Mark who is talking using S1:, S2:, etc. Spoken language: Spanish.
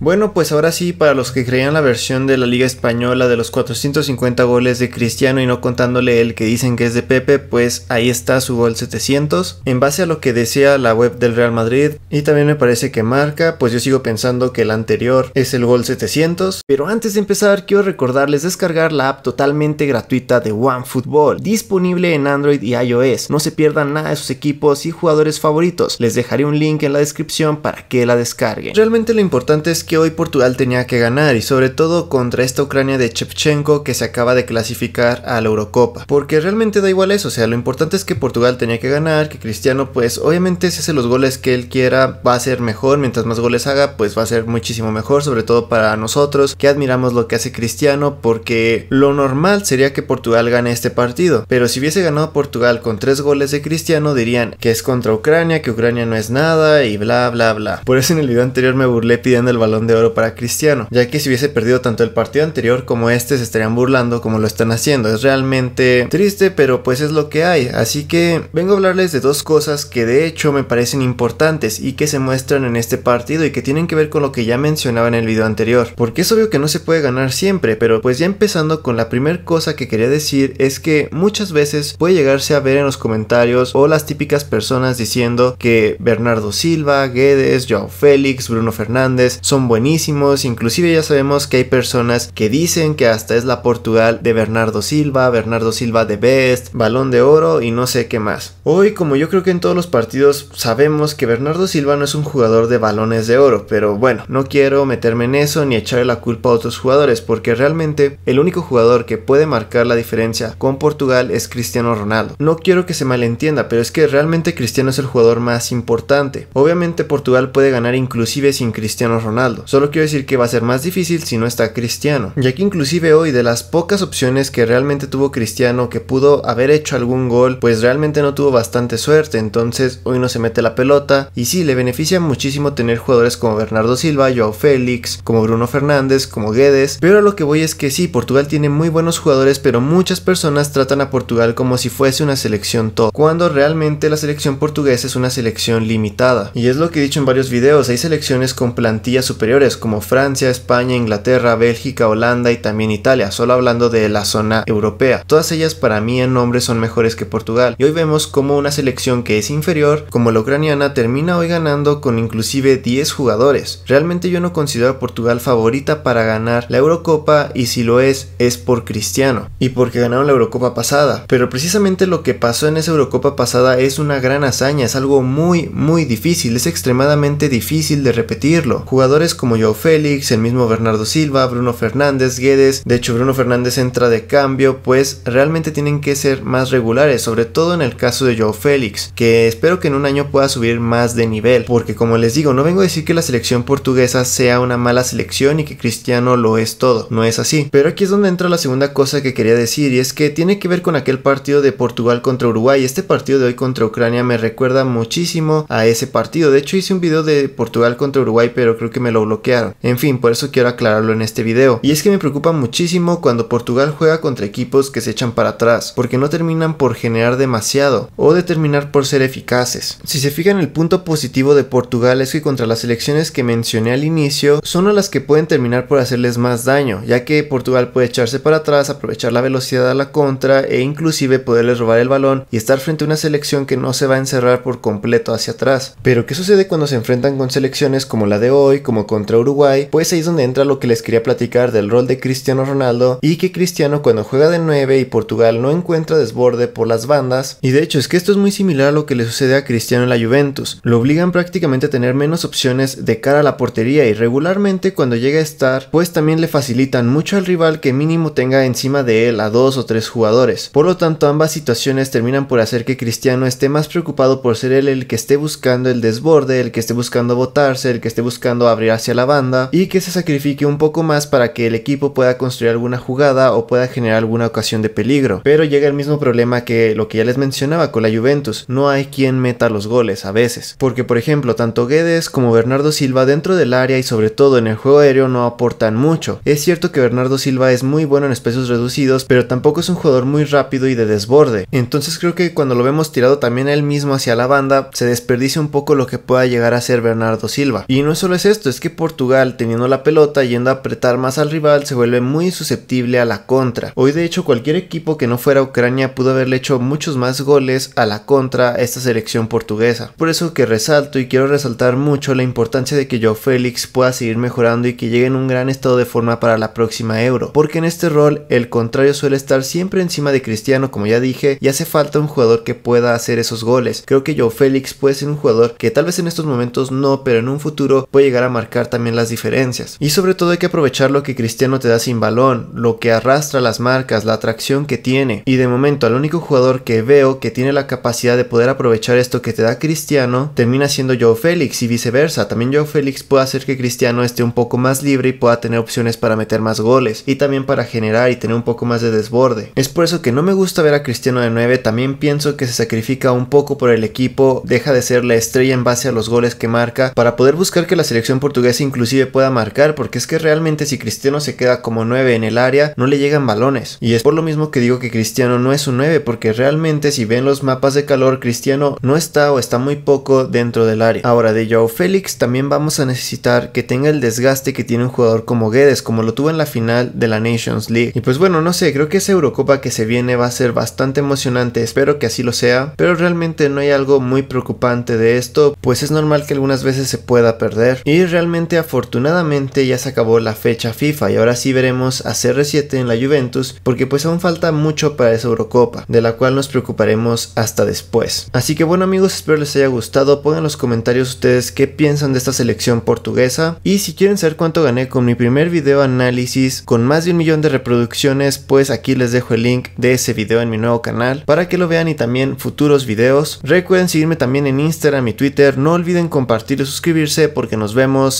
S1: Bueno, pues ahora sí, para los que creían la versión de la Liga Española de los 450 goles de Cristiano y no contándole el que dicen que es de Pepe, pues ahí está su gol 700. En base a lo que decía la web del Real Madrid, y también me parece que marca, pues yo sigo pensando que el anterior es el gol 700. Pero antes de empezar, quiero recordarles descargar la app totalmente gratuita de OneFootball, disponible en Android y iOS. No se pierdan nada de sus equipos y jugadores favoritos. Les dejaré un link en la descripción para que la descarguen. Realmente lo importante es que que hoy Portugal tenía que ganar y sobre todo contra esta Ucrania de Chepchenko que se acaba de clasificar a la Eurocopa. Porque realmente da igual eso, o sea, lo importante es que Portugal tenía que ganar, que Cristiano pues obviamente si hace los goles que él quiera va a ser mejor, mientras más goles haga pues va a ser muchísimo mejor, sobre todo para nosotros que admiramos lo que hace Cristiano porque lo normal sería que Portugal gane este partido, pero si hubiese ganado Portugal con tres goles de Cristiano dirían que es contra Ucrania, que Ucrania no es nada y bla bla bla. Por eso en el video anterior me burlé pidiendo el balón de Oro para Cristiano, ya que si hubiese perdido tanto el partido anterior como este se estarían burlando como lo están haciendo. Es realmente triste, pero pues es lo que hay. Así que vengo a hablarles de dos cosas que de hecho me parecen importantes y que se muestran en este partido y que tienen que ver con lo que ya mencionaba en el video anterior. Porque es obvio que no se puede ganar siempre, pero pues ya empezando con la primera cosa que quería decir es que muchas veces puede llegarse a ver en los comentarios o las típicas personas diciendo que Bernardo Silva, Guedes, Joao Félix, Bruno Fernández son buenísimos, inclusive ya sabemos que hay personas que dicen que hasta es la Portugal de Bernardo Silva, Bernardo Silva de Best, Balón de Oro y no sé qué más. Hoy, como yo creo que en todos los partidos sabemos que Bernardo Silva no es un jugador de balones de oro, pero bueno, no quiero meterme en eso ni echarle la culpa a otros jugadores, porque realmente el único jugador que puede marcar la diferencia con Portugal es Cristiano Ronaldo. No quiero que se malentienda, pero es que realmente Cristiano es el jugador más importante. Obviamente Portugal puede ganar inclusive sin Cristiano Ronaldo. Solo quiero decir que va a ser más difícil si no está Cristiano, ya que inclusive hoy de las pocas opciones que realmente tuvo Cristiano que pudo haber hecho algún gol, pues realmente no tuvo bastante suerte, entonces hoy no se mete la pelota y sí, le beneficia muchísimo tener jugadores como Bernardo Silva, Joao Félix, como Bruno Fernández, como Guedes, pero lo que voy es que sí, Portugal tiene muy buenos jugadores, pero muchas personas tratan a Portugal como si fuese una selección top, cuando realmente la selección portuguesa es una selección limitada. Y es lo que he dicho en varios videos, hay selecciones con plantilla superior como Francia, España, Inglaterra, Bélgica, Holanda y también Italia, solo hablando de la zona europea. Todas ellas para mí en nombre son mejores que Portugal y hoy vemos como una selección que es inferior, como la ucraniana, termina hoy ganando con inclusive 10 jugadores. Realmente yo no considero a Portugal favorita para ganar la Eurocopa y si lo es es por Cristiano y porque ganaron la Eurocopa pasada, pero precisamente lo que pasó en esa Eurocopa pasada es una gran hazaña, es algo muy muy difícil, es extremadamente difícil de repetirlo. Jugadores como Joe Félix, el mismo Bernardo Silva, Bruno Fernández, Guedes. De hecho, Bruno Fernández entra de cambio, pues realmente tienen que ser más regulares, sobre todo en el caso de Joe Félix, que espero que en un año pueda subir más de nivel, porque como les digo, no vengo a decir que la selección portuguesa sea una mala selección y que Cristiano lo es todo, no es así. Pero aquí es donde entra la segunda cosa que quería decir y es que tiene que ver con aquel partido de Portugal contra Uruguay. Este partido de hoy contra Ucrania me recuerda muchísimo a ese partido. De hecho, hice un video de Portugal contra Uruguay, pero creo que me lo Bloquear. En fin, por eso quiero aclararlo en este video. Y es que me preocupa muchísimo cuando Portugal juega contra equipos que se echan para atrás, porque no terminan por generar demasiado o de terminar por ser eficaces. Si se fijan, el punto positivo de Portugal es que contra las selecciones que mencioné al inicio son las que pueden terminar por hacerles más daño, ya que Portugal puede echarse para atrás, aprovechar la velocidad a la contra e inclusive poderles robar el balón y estar frente a una selección que no se va a encerrar por completo hacia atrás. Pero ¿qué sucede cuando se enfrentan con selecciones como la de hoy, como contra Uruguay, pues ahí es donde entra lo que les quería platicar del rol de Cristiano Ronaldo y que Cristiano cuando juega de 9 y Portugal no encuentra desborde por las bandas, y de hecho es que esto es muy similar a lo que le sucede a Cristiano en la Juventus, lo obligan prácticamente a tener menos opciones de cara a la portería y regularmente cuando llega a estar, pues también le facilitan mucho al rival que mínimo tenga encima de él a dos o tres jugadores. Por lo tanto, ambas situaciones terminan por hacer que Cristiano esté más preocupado por ser él el que esté buscando el desborde, el que esté buscando botarse, el que esté buscando abrir hacia la banda y que se sacrifique un poco más para que el equipo pueda construir alguna jugada o pueda generar alguna ocasión de peligro. Pero llega el mismo problema que lo que ya les mencionaba con la Juventus, no hay quien meta los goles a veces, porque por ejemplo tanto Guedes como Bernardo Silva dentro del área y sobre todo en el juego aéreo no aportan mucho. Es cierto que Bernardo Silva es muy bueno en espacios reducidos, pero tampoco es un jugador muy rápido y de desborde. Entonces creo que cuando lo vemos tirado también él mismo hacia la banda, se desperdicia un poco lo que pueda llegar a ser Bernardo Silva. Y no solo es esto, es que Portugal, teniendo la pelota yendo a apretar más al rival, se vuelve muy susceptible a la contra. Hoy de hecho cualquier equipo que no fuera Ucrania pudo haberle hecho muchos más goles a la contra a esta selección portuguesa. Por eso que resalto y quiero resaltar mucho la importancia de que Joe Félix pueda seguir mejorando y que llegue en un gran estado de forma para la próxima Euro, porque en este rol el contrario suele estar siempre encima de Cristiano, como ya dije, y hace falta un jugador que pueda hacer esos goles. Creo que Joe Félix puede ser un jugador que tal vez en estos momentos no, pero en un futuro puede llegar a marcar también las diferencias. Y sobre todo hay que aprovechar lo que Cristiano te da sin balón, lo que arrastra las marcas, la atracción que tiene. Y de momento al único jugador que veo que tiene la capacidad de poder aprovechar esto que te da Cristiano, termina siendo Joe Félix y viceversa. También Joe Félix puede hacer que Cristiano esté un poco más libre y pueda tener opciones para meter más goles y también para generar y tener un poco más de desborde. Es por eso que no me gusta ver a Cristiano de 9, también pienso que se sacrifica un poco por el equipo, deja de ser la estrella en base a los goles que marca para poder buscar que la selección portuguesa inclusive pueda marcar, porque es que realmente si Cristiano se queda como 9 en el área, no le llegan balones. Y es por lo mismo que digo que Cristiano no es un 9, porque realmente si ven los mapas de calor, Cristiano no está o está muy poco dentro del área. Ahora, de Joe Félix también vamos a necesitar que tenga el desgaste que tiene un jugador como Guedes, como lo tuvo en la final de la Nations League. Y pues bueno, no sé, creo que esa Eurocopa que se viene va a ser bastante emocionante, espero que así lo sea, pero realmente no hay algo muy preocupante de esto, pues es normal que algunas veces se pueda perder. Y realmente afortunadamente, ya se acabó la fecha FIFA y ahora sí veremos a CR7 en la Juventus porque pues aún falta mucho para esa Eurocopa, de la cual nos preocuparemos hasta después. Así que bueno amigos, espero les haya gustado, pongan en los comentarios ustedes qué piensan de esta selección portuguesa y si quieren saber cuánto gané con mi primer video análisis con más de un millón de reproducciones, pues aquí les dejo el link de ese video en mi nuevo canal para que lo vean y también futuros videos. Recuerden seguirme también en Instagram y Twitter, no olviden compartir y suscribirse porque nos vemos